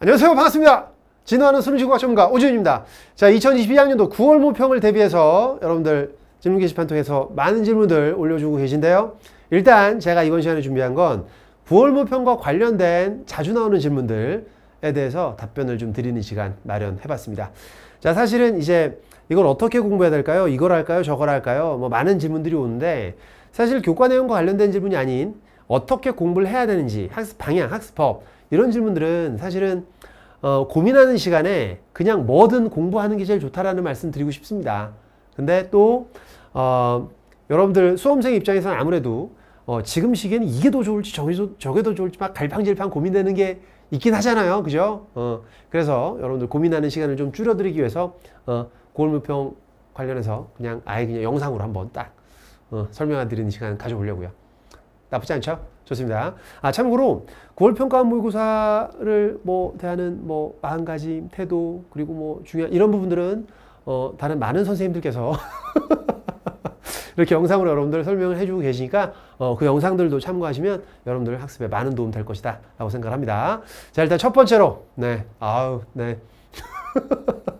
안녕하세요. 반갑습니다. 진화하는 수능신과 전문가 오지입니다 자, 2022학년도 9월 모평을 대비해서 여러분들 질문 게시판 통해서 많은 질문들 올려주고 계신데요. 일단 제가 이번 시간에 준비한 건 9월 모평과 관련된 자주 나오는 질문들에 대해서 답변을 좀 드리는 시간 마련해봤습니다. 자, 사실은 이제 이걸 어떻게 공부해야 될까요? 이걸 할까요? 저걸 할까요? 뭐 많은 질문들이 오는데 사실 교과 내용과 관련된 질문이 아닌 어떻게 공부를 해야 되는지 학습 방향, 학습법 이런 질문들은 사실은 어, 고민하는 시간에 그냥 뭐든 공부하는 게 제일 좋다라는 말씀 드리고 싶습니다. 근데 또 어, 여러분들 수험생 입장에서는 아무래도 어, 지금 시기에는 이게 더 좋을지 저게, 저게 더 좋을지 막 갈팡질팡 고민되는 게 있긴 하잖아요. 그죠? 어, 그래서 여러분들 고민하는 시간을 좀 줄여드리기 위해서 어, 고울무평 관련해서 그냥 아예 그냥 영상으로 한번 딱 어, 설명해 드리는 시간 가져보려고요. 나쁘지 않죠? 좋습니다. 아, 참고로 9월 평가 모의고사를 뭐 대하는 뭐 마음가짐, 태도, 그리고 뭐 중요한 이런 부분들은 어, 다른 많은 선생님들께서 이렇게 영상으로 여러분들 설명을 해주고 계시니까 어, 그 영상들도 참고하시면 여러분들 학습에 많은 도움 될 것이다 라고 생각합니다. 자 일단 첫 번째로 네 아우 네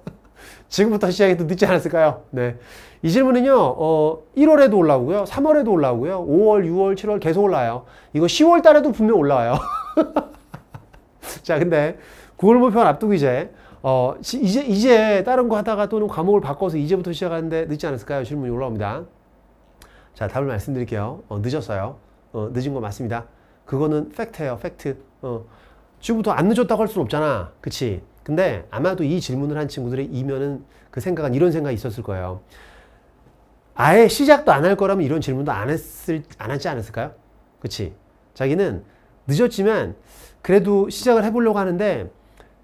지금부터 시작해도 늦지 않았을까요? 네. 이 질문은요, 어, 1월에도 올라오고요, 3월에도 올라오고요, 5월, 6월, 7월 계속 올라와요. 이거 10월 달에도 분명 올라와요. 자, 근데 9월 목표는 앞두고 이제, 어, 이제, 이제 다른 거 하다가 또는 과목을 바꿔서 이제부터 시작하는데 늦지 않았을까요? 질문이 올라옵니다. 자, 답을 말씀드릴게요. 어, 늦었어요. 어, 늦은 거 맞습니다. 그거는 팩트예요, 팩트. 어, 지금부터 안 늦었다고 할 수는 없잖아. 그치? 근데 아마도 이 질문을 한 친구들의 이면은 그 생각은 이런 생각이 있었을 거예요. 아예 시작도 안 할 거라면 이런 질문도 안 했을 안 하지 않았을까요? 그렇 자기는 늦었지만 그래도 시작을 해보려고 하는데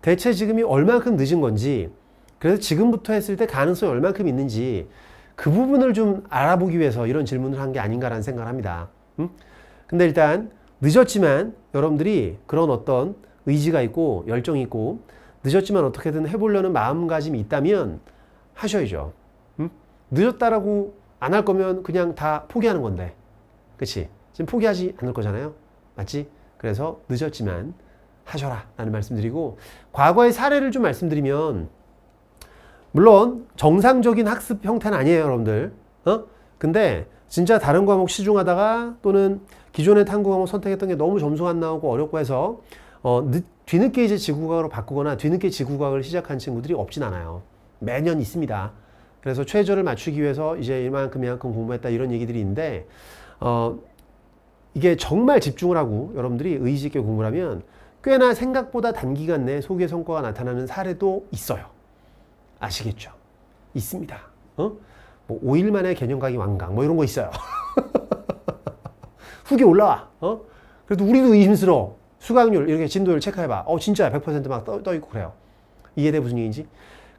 대체 지금이 얼만큼 늦은 건지 그래서 지금부터 했을 때 가능성이 얼만큼 있는지 그 부분을 좀 알아보기 위해서 이런 질문을 한 게 아닌가라는 생각을 합니다. 음? 근데 일단 늦었지만 여러분들이 그런 어떤 의지가 있고 열정이 있고 늦었지만 어떻게든 해보려는 마음가짐이 있다면 하셔야죠. 음? 늦었다라고 안 할 거면 그냥 다 포기하는 건데. 그치? 지금 포기하지 않을 거잖아요. 맞지? 그래서 늦었지만 하셔라 라는 말씀드리고 과거의 사례를 좀 말씀드리면 물론 정상적인 학습 형태는 아니에요 여러분들 어? 근데 진짜 다른 과목 시중하다가 또는 기존의 탐구 과목 선택했던 게 너무 점수가 안 나오고 어렵고 해서 어, 늦, 뒤늦게 이제 지구과학으로 바꾸거나 뒤늦게 지구과학을 시작한 친구들이 없진 않아요. 매년 있습니다. 그래서 최저를 맞추기 위해서 이제 이만큼 이만큼 공부했다 이런 얘기들이 있는데 어, 이게 정말 집중을 하고 여러분들이 의지 있게 공부를 하면 꽤나 생각보다 단기간 내에 소개 성과가 나타나는 사례도 있어요. 아시겠죠? 있습니다. 어? 뭐 5일 만에 개념 강의 완강 뭐 이런 거 있어요. 후기 올라와. 어? 그래도 우리도 의심스러워. 수강률 이렇게 진도율 체크해봐. 어 진짜 100%막 떠, 있고 그래요. 이해돼 무슨 얘기인지?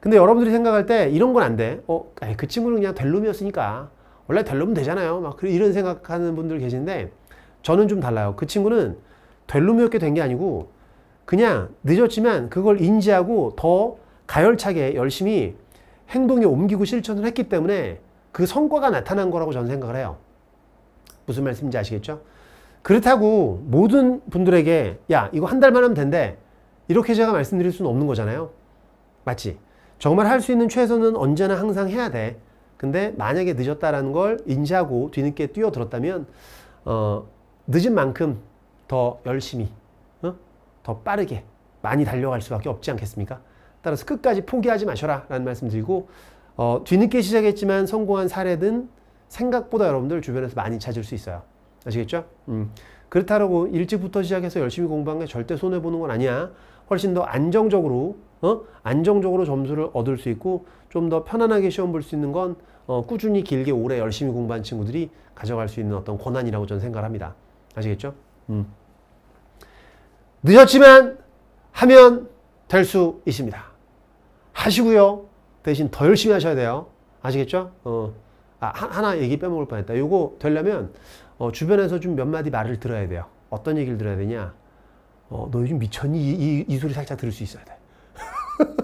근데 여러분들이 생각할 때 이런 건 안 돼. 어, 에이, 그 친구는 그냥 될 놈이었으니까 원래 될놈 되잖아요. 막 이런 생각하는 분들 계신데 저는 좀 달라요. 그 친구는 될 놈이었게 된 게 아니고 그냥 늦었지만 그걸 인지하고 더 가열차게 열심히 행동에 옮기고 실천을 했기 때문에 그 성과가 나타난 거라고 저는 생각을 해요. 무슨 말씀인지 아시겠죠? 그렇다고 모든 분들에게 야 이거 한 달만 하면 된대 이렇게 제가 말씀드릴 수는 없는 거잖아요 맞지? 정말 할 수 있는 최선은 언제나 항상 해야 돼 근데 만약에 늦었다라는 걸 인지하고 뒤늦게 뛰어들었다면 어, 늦은 만큼 더 열심히 어? 더 빠르게 많이 달려갈 수밖에 없지 않겠습니까? 따라서 끝까지 포기하지 마셔라 라는 말씀 드리고 어, 뒤늦게 시작했지만 성공한 사례든 생각보다 여러분들 주변에서 많이 찾을 수 있어요. 아시겠죠? 음. 그렇다고 일찍부터 시작해서 열심히 공부한 게 절대 손해보는 건 아니야. 훨씬 더 안정적으로, 어? 안정적으로 점수를 얻을 수 있고, 좀 더 편안하게 시험 볼 수 있는 건, 어, 꾸준히 길게 오래 열심히 공부한 친구들이 가져갈 수 있는 어떤 권한이라고 저는 생각을 합니다. 아시겠죠? 음. 늦었지만 하면 될 수 있습니다. 하시고요. 대신 더 열심히 하셔야 돼요. 아시겠죠? 어. 아, 하, 나 얘기 빼먹을 뻔했다. 요거 되려면 어, 주변에서 좀 몇 마디 말을 들어야 돼요. 어떤 얘기를 들어야 되냐? 어, 너 요즘 미쳤니? 이, 이, 이 소리 살짝 들을 수 있어야 돼.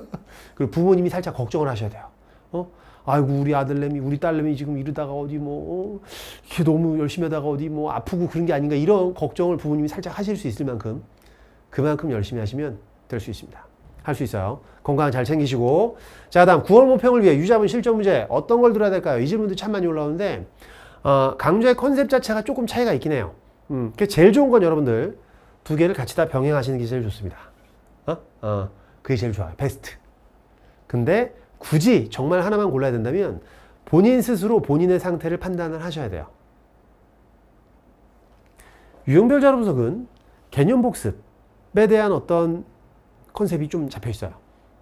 그리고 부모님이 살짝 걱정을 하셔야 돼요. 어? 아이고 우리 아들내미 우리 딸내미 지금 이러다가 어디 뭐 어, 너무 열심히 하다가 어디 뭐 아프고 그런 게 아닌가 이런 걱정을 부모님이 살짝 하실 수 있을 만큼 그만큼 열심히 하시면 될 수 있습니다. 할 수 있어요. 건강 잘 챙기시고 자 다음 9월 모평을 위해 유자분 실전 문제 어떤 걸 들어야 될까요? 이 질문도 참 많이 올라오는데 어, 강좌의 컨셉 자체가 조금 차이가 있긴 해요. 음, 그 제일 좋은 건 여러분들 두 개를 같이 다 병행하시는 게 제일 좋습니다. 어? 어, 그게 제일 좋아요. 베스트. 근데 굳이 정말 하나만 골라야 된다면 본인 스스로 본인의 상태를 판단을 하셔야 돼요. 유형별 자료 분석은 개념 복습에 대한 어떤 컨셉이 좀 잡혀 있어요.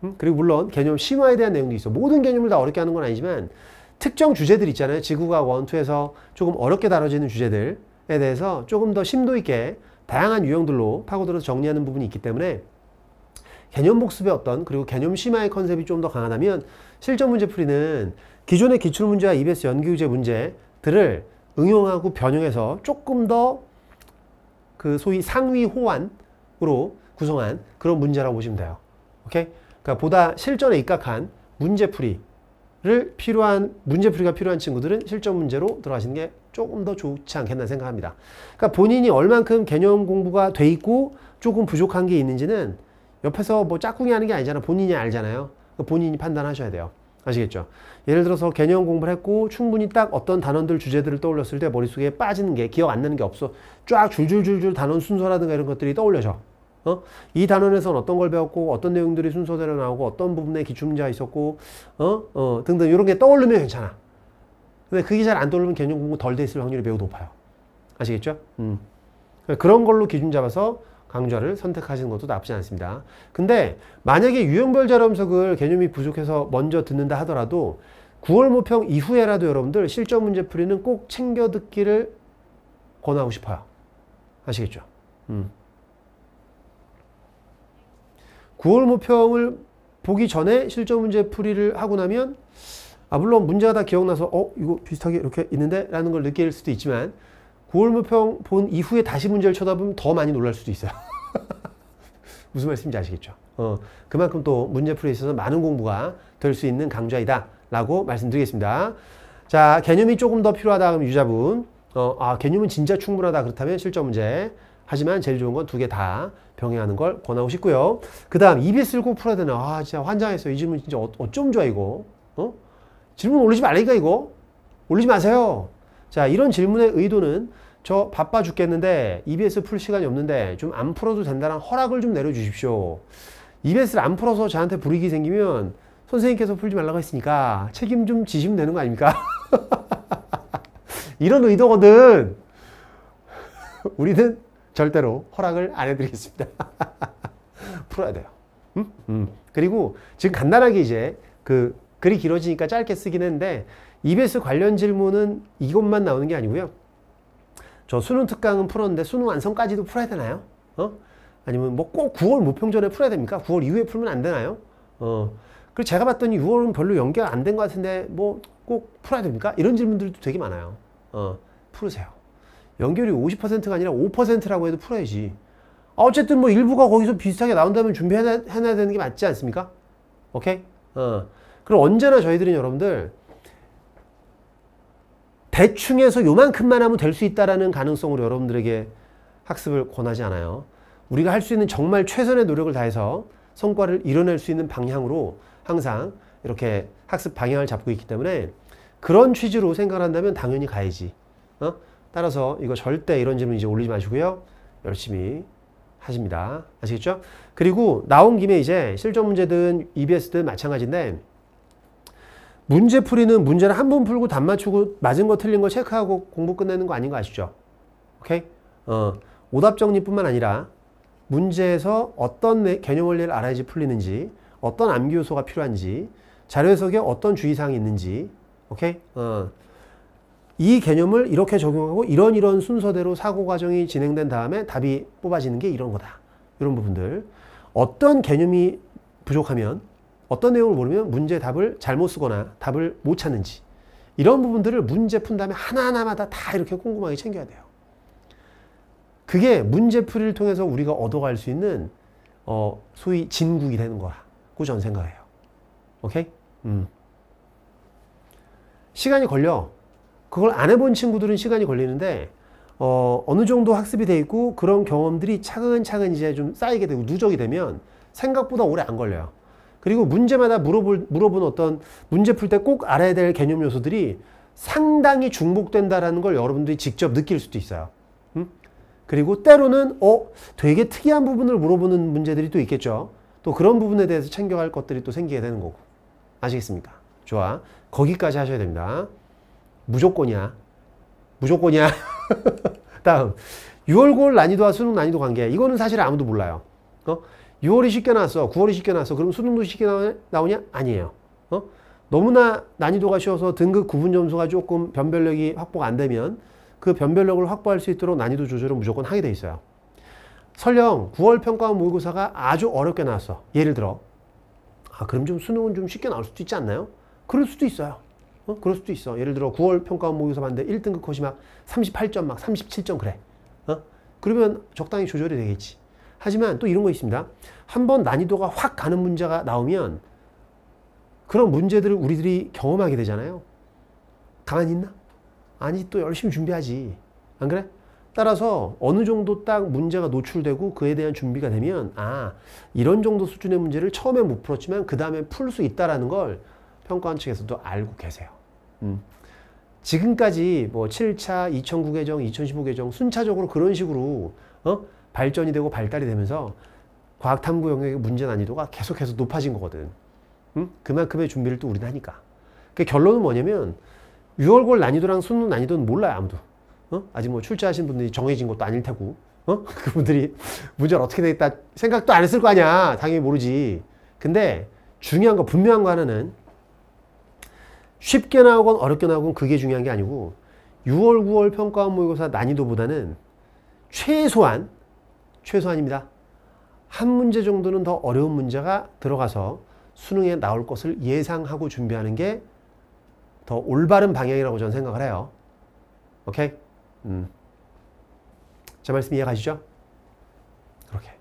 음? 그리고 물론 개념 심화에 대한 내용도 있어. 모든 개념을 다 어렵게 하는 건 아니지만 특정 주제들 있잖아요. 지구가 원투에서 조금 어렵게 다뤄지는 주제들에 대해서 조금 더 심도 있게 다양한 유형들로 파고들어서 정리하는 부분이 있기 때문에 개념 복습의 어떤 그리고 개념 심화의 컨셉이 좀 더 강하다면 실전 문제풀이는 기존의 기출문제와 EBS 연기유제 문제들을 응용하고 변형해서 조금 더 그 소위 상위 호환으로 구성한 그런 문제라고 보시면 돼요. 오케이? 그러니까 보다 실전에 입각한 문제풀이 를 필요한 문제풀이가 필요한 친구들은 실전 문제로 들어가시는 게 조금 더 좋지 않겠나 생각합니다. 그러니까 본인이 얼만큼 개념 공부가 돼 있고 조금 부족한 게 있는지는 옆에서 뭐 짝꿍이 하는 게 아니잖아. 본인이 알잖아요. 그 본인이 판단하셔야 돼요. 아시겠죠? 예를 들어서 개념 공부를 했고 충분히 딱 어떤 단원들 주제들을 떠올렸을 때 머릿속에 빠지는 게 기억 안 나는 게 없어. 쫙 줄줄줄줄 단원 순서라든가 이런 것들이 떠올려져. 어? 이 단원에서는 어떤 걸 배웠고 어떤 내용들이 순서대로 나오고 어떤 부분에 기출문제가 있었고 어? 어, 등등 이런 게 떠오르면 괜찮아. 근데 그게 잘 안 떠오르면 개념 공부 덜 돼 있을 확률이 매우 높아요. 아시겠죠? 음. 그런 걸로 기준 잡아서 강좌를 선택하시는 것도 나쁘지 않습니다. 근데 만약에 유형별 자료분석을 개념이 부족해서 먼저 듣는다 하더라도 9월 모평 이후에라도 여러분들 실전 문제 풀이는 꼭 챙겨 듣기를 권하고 싶어요. 아시겠죠? 음. 9월 모평을 보기 전에 실전 문제 풀이를 하고 나면 아 물론 문제가 다 기억나서 어 이거 비슷하게 이렇게 있는데 라는 걸 느낄 수도 있지만 9월 모평 본 이후에 다시 문제를 쳐다보면 더 많이 놀랄 수도 있어요 무슨 말씀인지 아시겠죠 어 그만큼 또 문제 풀이에 있어서 많은 공부가 될 수 있는 강좌이다 라고 말씀드리겠습니다 자 개념이 조금 더 필요하다 그러면 유자분 어, 아 개념은 진짜 충분하다 그렇다면 실전 문제 하지만 제일 좋은 건 두 개 다 병행하는 걸 권하고 싶고요. 그 다음 EBS를 풀어야 되나? 아 진짜 환장했어. 이 질문 진짜 어, 어쩜 좋아 이거. 어? 질문 올리지 말라니까 이거. 올리지 마세요. 자 이런 질문의 의도는 저 바빠 죽겠는데 EBS 풀 시간이 없는데 좀 안 풀어도 된다는 허락을 좀 내려주십시오. EBS를 안 풀어서 저한테 불이익이 생기면 선생님께서 풀지 말라고 했으니까 책임 좀 지시면 되는 거 아닙니까? 이런 의도거든. 우리는 절대로 허락을 안 해드리겠습니다. 풀어야 돼요. 음? 음. 그리고 지금 간단하게 이제 그 글이 길어지니까 짧게 쓰긴 했는데 EBS 관련 질문은 이것만 나오는 게 아니고요. 저 수능 특강은 풀었는데 수능 완성까지도 풀어야 되나요? 어? 아니면 뭐 꼭 9월 모평 전에 풀어야 됩니까? 9월 이후에 풀면 안 되나요? 어. 그리고 제가 봤더니 6월은 별로 연결 안된 것 같은데 뭐 꼭 풀어야 됩니까? 이런 질문들도 되게 많아요. 어. 풀으세요. 연결이 50%가 아니라 5%라고 해도 풀어야지. 아, 어쨌든 뭐 일부가 거기서 비슷하게 나온다면 준비해놔야 되는 게 맞지 않습니까? 오케이? 어. 그럼 언제나 저희들은 여러분들 대충 해서 요만큼만 하면 될 수 있다라는 가능성으로 여러분들에게 학습을 권하지 않아요. 우리가 할 수 있는 정말 최선의 노력을 다해서 성과를 이뤄낼 수 있는 방향으로 항상 이렇게 학습 방향을 잡고 있기 때문에 그런 취지로 생각한다면 당연히 가야지. 어? 따라서 이거 절대 이런 질문 이제 올리지 마시고요. 열심히 하십니다. 아시겠죠? 그리고 나온 김에 이제 실전 문제든 EBS든 마찬가지인데 문제 풀이는 문제를 한 번 풀고 답 맞추고 맞은 거 틀린 거 체크하고 공부 끝내는 거 아닌 거 아시죠? 오케이? 어, 오답 정리뿐만 아니라 문제에서 어떤 개념 원리를 알아야지 풀리는지 어떤 암기 요소가 필요한지 자료 해석에 어떤 주의사항이 있는지 오케이? 어. 이 개념을 이렇게 적용하고 이런 이런 순서대로 사고 과정이 진행된 다음에 답이 뽑아지는 게 이런 거다. 이런 부분들. 어떤 개념이 부족하면 어떤 내용을 모르면 문제 답을 잘못 쓰거나 답을 못 찾는지 이런 부분들을 문제 푼 다음에 하나하나마다 다 이렇게 꼼꼼하게 챙겨야 돼요. 그게 문제풀이를 통해서 우리가 얻어갈 수 있는 어, 소위 진국이 되는 거라고 전 생각해요. 오케이? 음. 시간이 걸려. 그걸 안 해본 친구들은 시간이 걸리는데 어, 어느 정도 학습이 돼 있고 그런 경험들이 차근차근 이제 좀 쌓이게 되고 누적이 되면 생각보다 오래 안 걸려요. 그리고 문제마다 물어볼, 물어본 어떤 문제 풀 때 꼭 알아야 될 개념 요소들이 상당히 중복된다라는 걸 여러분들이 직접 느낄 수도 있어요. 음? 그리고 때로는 어 되게 특이한 부분을 물어보는 문제들이 또 있겠죠. 또 그런 부분에 대해서 챙겨갈 것들이 또 생기게 되는 거고. 아시겠습니까? 좋아. 거기까지 하셔야 됩니다. 무조건이야. 무조건이야. 다음. 6월, 9월 난이도와 수능 난이도 관계. 이거는 사실 아무도 몰라요. 어? 6월이 쉽게 나왔어. 9월이 쉽게 나왔어. 그럼 수능도 쉽게 나오냐? 아니에요. 어? 너무나 난이도가 쉬워서 등급 구분 점수가 조금 변별력이 확보가 안 되면 그 변별력을 확보할 수 있도록 난이도 조절은 무조건 하게 돼 있어요. 설령 9월 평가원 모의고사가 아주 어렵게 나왔어. 예를 들어. 아, 그럼 좀 수능은 좀 쉽게 나올 수도 있지 않나요? 그럴 수도 있어요. 어? 그럴 수도 있어. 예를 들어 9월 평가원 모의고사 봤는데 1등급 컷이 막 38점 막 37점 그래. 어? 그러면 적당히 조절이 되겠지. 하지만 또 이런 거 있습니다. 한번 난이도가 확 가는 문제가 나오면 그런 문제들을 우리들이 경험하게 되잖아요. 가만히 있나? 아니 또 열심히 준비하지. 안 그래? 따라서 어느 정도 딱 문제가 노출되고 그에 대한 준비가 되면 아 이런 정도 수준의 문제를 처음에 못 풀었지만 그 다음에 풀 수 있다라는 걸 평가원 측에서도 알고 계세요. 음. 지금까지 뭐 7차 2009개정, 2015개정 순차적으로 그런 식으로 어? 발전이 되고 발달이 되면서 과학탐구 영역의 문제 난이도가 계속해서 높아진 거거든. 음? 그만큼의 준비를 또 우리는 하니까. 그 결론은 뭐냐면 6월골 난이도랑 수능 난이도는 몰라요 아무도. 어? 아직 뭐 출제하신 분들이 정해진 것도 아닐 테고 어? 그분들이 문제를 어떻게 되겠다 생각도 안 했을 거 아니야. 당연히 모르지. 근데 중요한 거 분명한 거 하나는 쉽게 나오건 어렵게 나오건 그게 중요한 게 아니고 6월, 9월 평가원 모의고사 난이도보다는 최소한, 최소한입니다. 한 문제 정도는 더 어려운 문제가 들어가서 수능에 나올 것을 예상하고 준비하는 게 더 올바른 방향이라고 저는 생각을 해요. 오케이? 음. 제 말씀 이해 가시죠? 그렇게.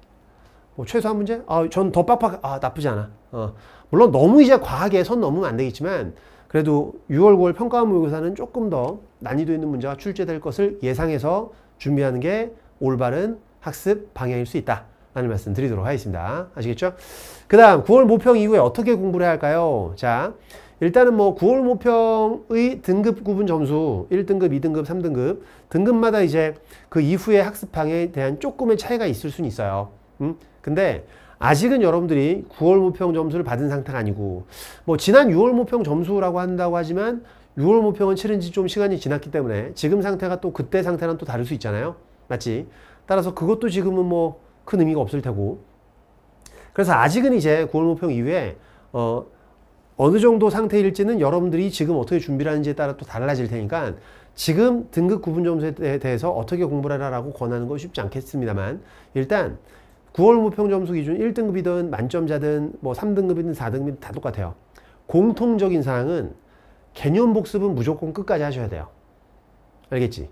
뭐 최소한 문제? 아, 전 더 빡빡, 아, 나쁘지 않아. 어. 물론 너무 이제 과하게 선 넘으면 안 되겠지만 그래도 6월, 9월 평가 모의고사는 조금 더 난이도 있는 문제가 출제될 것을 예상해서 준비하는 게 올바른 학습 방향일 수 있다. 라는 말씀 드리도록 하겠습니다. 아시겠죠? 그 다음 9월 모평 이후에 어떻게 공부를 해야 할까요? 자, 일단은 뭐 9월 모평의 등급 구분 점수 1등급, 2등급, 3등급 등급마다 이제 그 이후의 학습 방에 대한 조금의 차이가 있을 수는 있어요. 음? 근데 아직은 여러분들이 9월 모평 점수를 받은 상태가 아니고 뭐 지난 6월 모평 점수라고 한다고 하지만 6월 모평은 치른 지 좀 시간이 지났기 때문에 지금 상태가 또 그때 상태랑 또 다를 수 있잖아요. 맞지? 따라서 그것도 지금은 뭐 큰 의미가 없을 테고 그래서 아직은 이제 9월 모평 이후에 어, 어느 정도 상태일지는 여러분들이 지금 어떻게 준비를 하는지에 따라 또 달라질 테니까 지금 등급 구분 점수에 대해서 어떻게 공부를 하라고 권하는 건 쉽지 않겠습니다만 일단 9월 모평 점수 기준 1등급이든 만점자든 뭐 3등급이든 4등급이든 다 똑같아요. 공통적인 사항은 개념 복습은 무조건 끝까지 하셔야 돼요. 알겠지?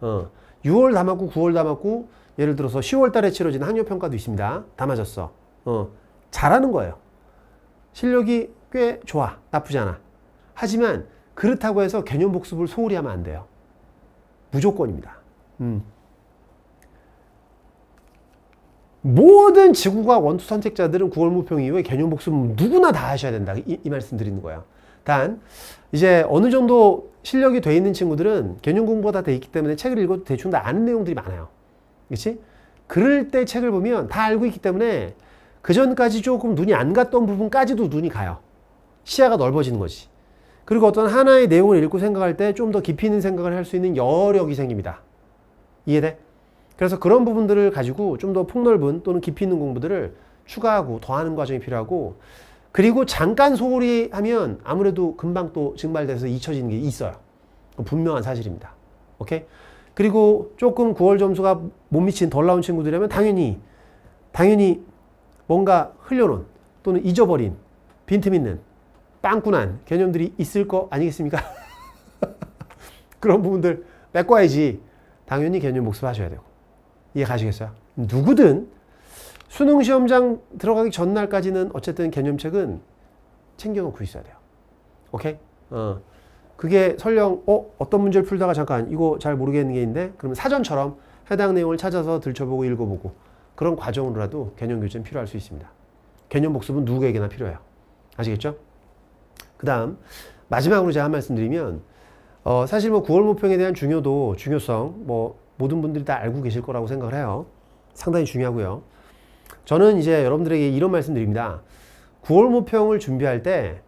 어. 6월 담았고 9월 담았고 예를 들어서 10월 달에 치러지 학력평가도 있습니다. 담아졌어. 어. 잘하는 거예요. 실력이 꽤 좋아. 나쁘지 않아. 하지만 그렇다고 해서 개념 복습을 소홀히 하면 안 돼요. 무조건입니다. 음. 모든 지구과 원투 선택자들은 9월 모평 이후에 개념 복습 누구나 다 하셔야 된다. 이, 이 말씀 드리는 거야. 단 이제 어느 정도 실력이 돼 있는 친구들은 개념 공부가 다 돼 있기 때문에 책을 읽어도 대충 다 아는 내용들이 많아요. 그렇 그럴 때 책을 보면 다 알고 있기 때문에 그 전까지 조금 눈이 안 갔던 부분까지도 눈이 가요. 시야가 넓어지는 거지. 그리고 어떤 하나의 내용을 읽고 생각할 때 좀 더 깊이 있는 생각을 할 수 있는 여력이 생깁니다. 이해돼? 그래서 그런 부분들을 가지고 좀 더 폭넓은 또는 깊이 있는 공부들을 추가하고 더하는 과정이 필요하고 그리고 잠깐 소홀히 하면 아무래도 금방 또 증발돼서 잊혀지는 게 있어요. 분명한 사실입니다. 오케이? 그리고 조금 9월 점수가 못 미친 덜 나온 친구들이라면 당연히 당연히 뭔가 흘려놓은 또는 잊어버린 빈틈 있는 빵꾸난 개념들이 있을 거 아니겠습니까? 그런 부분들 메꿔야지 당연히 개념 복습하셔야 되고 이해 가시겠어요? 누구든 수능 시험장 들어가기 전날까지는 어쨌든 개념책은 챙겨놓고 있어야 돼요. 오케이? 어. 그게 설령 어 어떤 문제를 풀다가 잠깐 이거 잘 모르겠는 게 있는데 그러면 사전처럼 해당 내용을 찾아서 들춰보고 읽어보고 그런 과정으로라도 개념 교재는 필요할 수 있습니다. 개념 복습은 누구에게나 필요해요. 아시겠죠? 그 다음 마지막으로 제가 한 말씀 드리면 어, 사실 뭐 9월 모평에 대한 중요도, 중요성, 뭐 모든 분들이 다 알고 계실 거라고 생각을 해요. 상당히 중요하고요. 저는 이제 여러분들에게 이런 말씀드립니다. 9월 모평을 준비할 때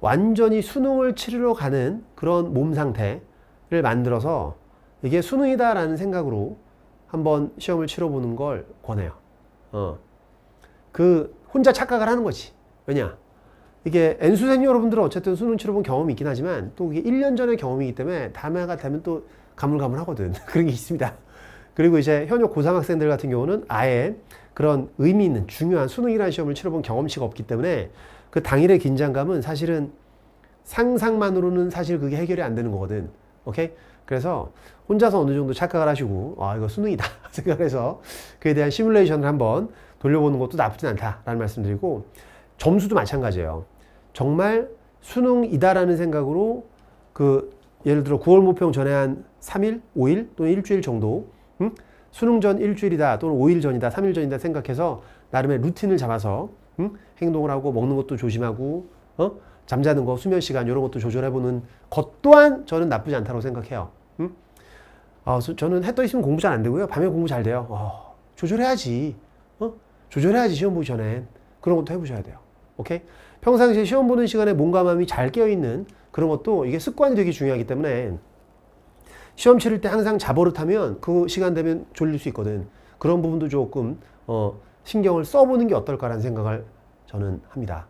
완전히 수능을 치르러 가는 그런 몸 상태를 만들어서 이게 수능이다라는 생각으로 한번 시험을 치러보는 걸 권해요. 어. 그 혼자 착각을 하는 거지. 왜냐? 이게 N수생 여러분들은 어쨌든 수능 치러본 경험이 있긴 하지만 또 이게 1년 전의 경험이기 때문에 담에가 되면 또 가물가물하거든. 그런 게 있습니다. 그리고 이제 현역 고상학생들 같은 경우는 아예 그런 의미 있는 중요한 수능이라는 시험을 치러본 경험치가 없기 때문에 그 당일의 긴장감은 사실은 상상만으로는 사실 그게 해결이 안 되는 거거든. 오케이? 그래서 혼자서 어느 정도 착각을 하시고 아 이거 수능이다 생각을 해서 그에 대한 시뮬레이션을 한번 돌려보는 것도 나쁘진 않다라는 말씀드리고 점수도 마찬가지예요. 정말 수능이다라는 생각으로 그 예를 들어 9월 모평 전에 한 3일, 5일 또는 일주일 정도 음? 수능 전 일주일이다 또는 5일 전이다, 3일 전이다 생각해서 나름의 루틴을 잡아서 음? 행동을 하고 먹는 것도 조심하고 어? 잠자는 거, 수면 시간 이런 것도 조절해보는 것 또한 저는 나쁘지 않다고 생각해요. 음? 어, 저는 해떠 있으면 공부 잘 안 되고요. 밤에 공부 잘 돼요. 어, 조절해야지. 어? 조절해야지 시험 보기 전에 그런 것도 해보셔야 돼요. 오케이? 평상시에 시험 보는 시간에 몸과 마음이 잘 깨어있는 그런 것도 이게 습관이 되게 중요하기 때문에 시험 치를 때 항상 자버릇하면 그 시간 되면 졸릴 수 있거든. 그런 부분도 조금 어, 신경을 써보는 게 어떨까라는 생각을 저는 합니다.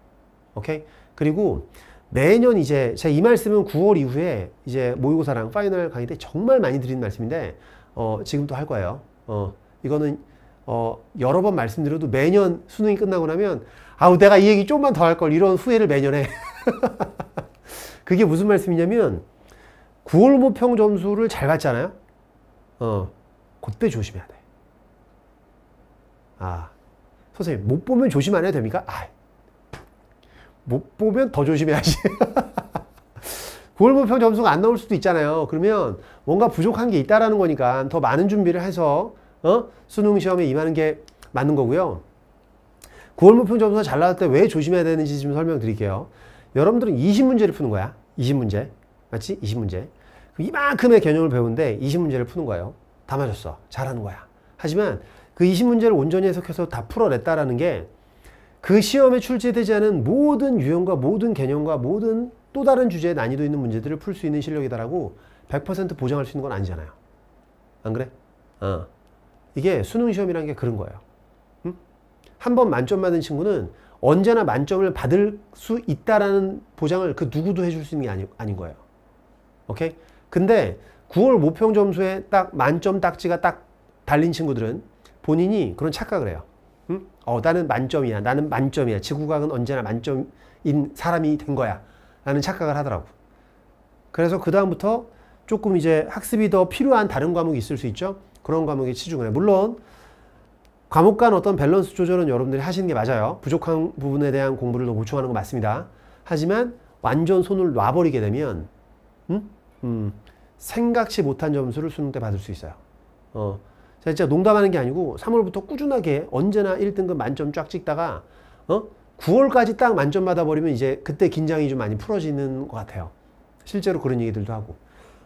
오케이? 그리고 매년 이제 제가 이 말씀은 9월 이후에 이제 모의고사랑 파이널 강의 때 정말 많이 드리는 말씀인데 어, 지금도 할 거예요. 어, 이거는 어, 여러 번 말씀드려도 매년 수능이 끝나고 나면 아우 내가 이 얘기 조금만더 할 걸 이런 후회를 매년 해. 그게 무슨 말씀이냐면 9월 모평 점수를 잘 봤잖아요. 어, 그때 조심해야 돼. 아, 선생님 못 보면 조심 안 해도 됩니까? 아, 못 보면 더 조심해야지. 9월 모평 점수가 안 나올 수도 있잖아요. 그러면 뭔가 부족한 게 있다라는 거니까 더 많은 준비를 해서 어? 수능 시험에 임하는 게 맞는 거고요. 9월 모평 점수가 잘 나왔을 때 왜 조심해야 되는지 좀 설명드릴게요. 여러분들은 20문제를 푸는 거야. 20문제. 맞지? 20문제. 이만큼의 개념을 배우는데 20문제를 푸는 거예요. 다 맞았어. 잘하는 거야. 하지만 그 20문제를 온전히 해석해서 다 풀어냈다라는 게 그 시험에 출제되지 않은 모든 유형과 모든 개념과 모든 또 다른 주제의 난이도 있는 문제들을 풀 수 있는 실력이다라고 100% 보장할 수 있는 건 아니잖아요. 안 그래? 어. 이게 수능 시험이라는 게 그런 거예요. 응? 음? 한번 만점 받은 친구는 언제나 만점을 받을 수 있다라는 보장을 그 누구도 해줄 수 있는 게 아니, 아닌 거예요. 오케이? 근데 9월 모평 점수에 딱 만점 딱지가 딱 달린 친구들은 본인이 그런 착각을 해요. 응? 어, 나는 만점이야. 나는 만점이야. 지구과학은 언제나 만점인 사람이 된 거야. 라는 착각을 하더라고. 그래서 그다음부터 조금 이제 학습이 더 필요한 다른 과목이 있을 수 있죠. 그런 과목에 치중을 해. 물론 과목 간 어떤 밸런스 조절은 여러분들이 하시는 게 맞아요. 부족한 부분에 대한 공부를 더 보충하는 거 맞습니다. 하지만 완전 손을 놔버리게 되면 음? 음, 생각치 못한 점수를 수능 때 받을 수 있어요. 어, 진짜 농담하는 게 아니고 3월부터 꾸준하게 언제나 1등급 만점 쫙 찍다가 어? 9월까지 딱 만점 받아버리면 이제 그때 긴장이 좀 많이 풀어지는 것 같아요. 실제로 그런 얘기들도 하고.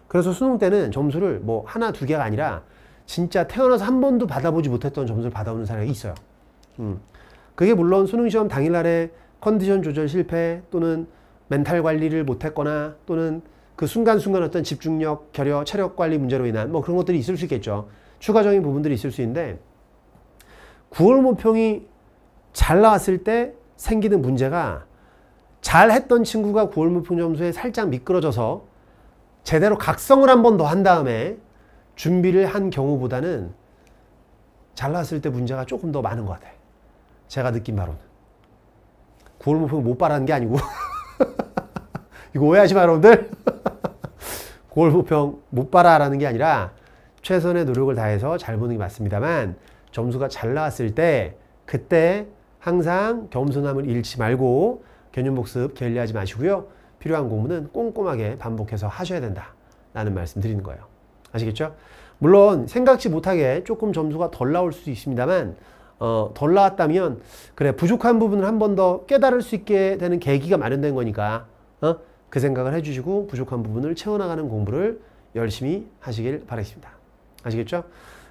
그래서 수능 때는 점수를 뭐 하나 두 개가 아니라 진짜 태어나서 한 번도 받아보지 못했던 점수를 받아오는 사람이 있어요. 음. 그게 물론 수능 시험 당일날에 컨디션 조절 실패 또는 멘탈 관리를 못했거나 또는 그 순간순간 어떤 집중력, 결여, 체력 관리 문제로 인한 뭐 그런 것들이 있을 수 있겠죠. 추가적인 부분들이 있을 수 있는데 9월 모평이 잘 나왔을 때 생기는 문제가 잘 했던 친구가 9월 모평 점수에 살짝 미끄러져서 제대로 각성을 한 번 더 한 다음에 준비를 한 경우보다는 잘났을 때 문제가 조금 더 많은 것 같아요. 제가 느낀 바로는. 9월 목표를 못 바라는 게 아니고 이거 오해하지 마 여러분들 9월 목표 못 바라라는 게 아니라 최선의 노력을 다해서 잘 보는 게 맞습니다만 점수가 잘 나왔을 때 그때 항상 겸손함을 잃지 말고 개념 복습 게을리하지 마시고요 필요한 공부는 꼼꼼하게 반복해서 하셔야 된다 라는 말씀 드리는 거예요 아시겠죠? 물론 생각지 못하게 조금 점수가 덜 나올 수도 있습니다만 어, 덜 나왔다면 그래 부족한 부분을 한 번 더 깨달을 수 있게 되는 계기가 마련된 거니까 어? 그 생각을 해주시고 부족한 부분을 채워나가는 공부를 열심히 하시길 바라겠습니다. 아시겠죠?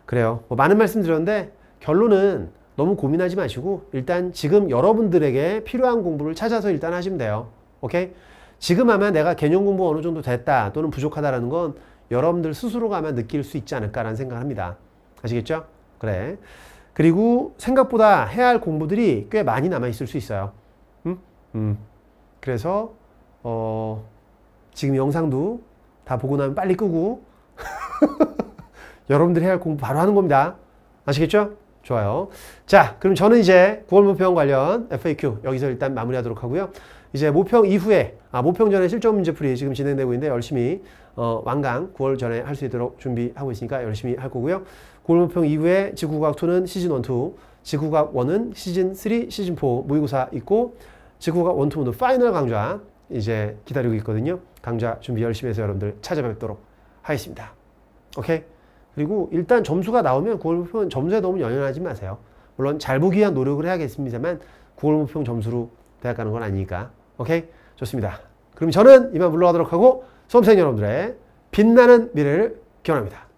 그래요. 뭐 많은 말씀 드렸는데 결론은 너무 고민하지 마시고 일단 지금 여러분들에게 필요한 공부를 찾아서 일단 하시면 돼요. 오케이? 지금 아마 내가 개념 공부 어느 정도 됐다 또는 부족하다라는 건 여러분들 스스로가 면 느낄 수 있지 않을까라는 생각을 합니다. 아시겠죠? 그래. 그리고 생각보다 해야 할 공부들이 꽤 많이 남아있을 수 있어요. 음? 음. 그래서, 어, 지금 영상도 다 보고 나면 빨리 끄고, 여러분들 해야 할 공부 바로 하는 겁니다. 아시겠죠? 좋아요. 자, 그럼 저는 이제 9월 모평 관련 FAQ 여기서 일단 마무리하도록 하고요. 이제 모평 이후에, 아, 모평 전에 실전 문제풀이 지금 진행되고 있는데 열심히 어, 완강 9월 전에 할 수 있도록 준비하고 있으니까 열심히 할 거고요. 9월 모평 이후에 지구과학 2는 시즌 1, 2, 지구과학 1은 시즌 3, 시즌 4 모의고사 있고 지구과학 1, 2는 파이널 강좌 이제 기다리고 있거든요. 강좌 준비 열심히 해서 여러분들 찾아뵙도록 하겠습니다. 오케이? 그리고 일단 점수가 나오면 9월 목표는 점수에 너무 연연하지 마세요. 물론 잘 보기 위한 노력을 해야겠습니다만 9월 목표 점수로 대학 가는 건 아니니까. 오케이? 좋습니다. 그럼 저는 이만 물러가도록 하고 수험생 여러분들의 빛나는 미래를 기원합니다.